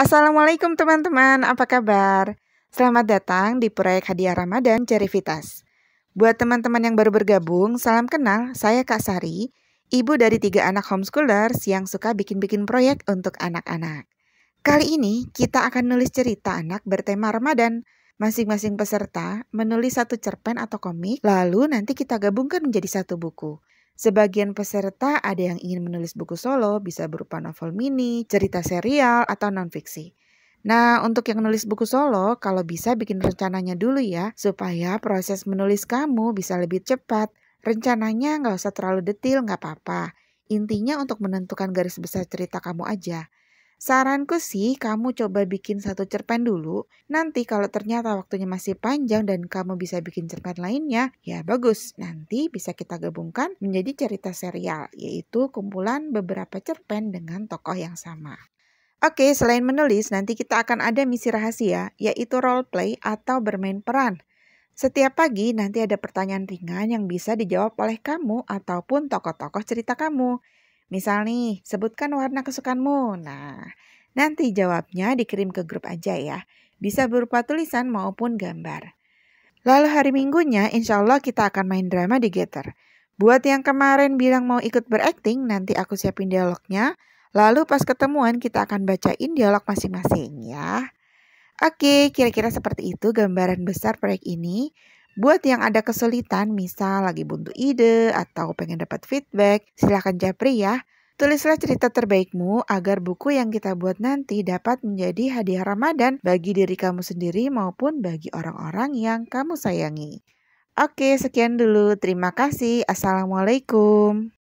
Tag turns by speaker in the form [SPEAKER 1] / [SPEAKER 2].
[SPEAKER 1] Assalamualaikum teman-teman, apa kabar? Selamat datang di proyek hadiah Ramadan Cerivitas. Buat teman-teman yang baru bergabung, salam kenal, saya Kak Sari, ibu dari tiga anak homeschoolers yang suka bikin-bikin proyek untuk anak-anak. Kali ini kita akan nulis cerita anak bertema Ramadan. Masing-masing peserta menulis satu cerpen atau komik, lalu nanti kita gabungkan menjadi satu buku. Sebagian peserta ada yang ingin menulis buku solo, bisa berupa novel mini, cerita serial, atau nonfiksi. Nah, untuk yang menulis buku solo, kalau bisa bikin rencananya dulu ya, supaya proses menulis kamu bisa lebih cepat. Rencananya nggak usah terlalu detail, nggak apa-apa. Intinya untuk menentukan garis besar cerita kamu aja. Saranku sih kamu coba bikin satu cerpen dulu. Nanti kalau ternyata waktunya masih panjang dan kamu bisa bikin cerpen lainnya, ya bagus. Nanti bisa kita gabungkan menjadi cerita serial, yaitu kumpulan beberapa cerpen dengan tokoh yang sama. Oke, selain menulis, nanti kita akan ada misi rahasia, yaitu role play atau bermain peran. Setiap pagi nanti ada pertanyaan ringan yang bisa dijawab oleh kamu ataupun tokoh-tokoh cerita kamu. Misal nih, sebutkan warna kesukaanmu. Nah, nanti jawabnya dikirim ke grup aja ya. Bisa berupa tulisan maupun gambar. Lalu hari minggunya, insya Allah kita akan main drama di Getter. Buat yang kemarin bilang mau ikut berakting, nanti aku siapin dialognya. Lalu pas ketemuan kita akan bacain dialog masing-masing ya. Oke, kira-kira seperti itu gambaran besar proyek ini. Buat yang ada kesulitan, misal lagi buntu ide atau pengen dapat feedback, silahkan japri ya. Tulislah cerita terbaikmu agar buku yang kita buat nanti dapat menjadi hadiah Ramadan bagi diri kamu sendiri maupun bagi orang-orang yang kamu sayangi. Oke, sekian dulu. Terima kasih. Assalamualaikum.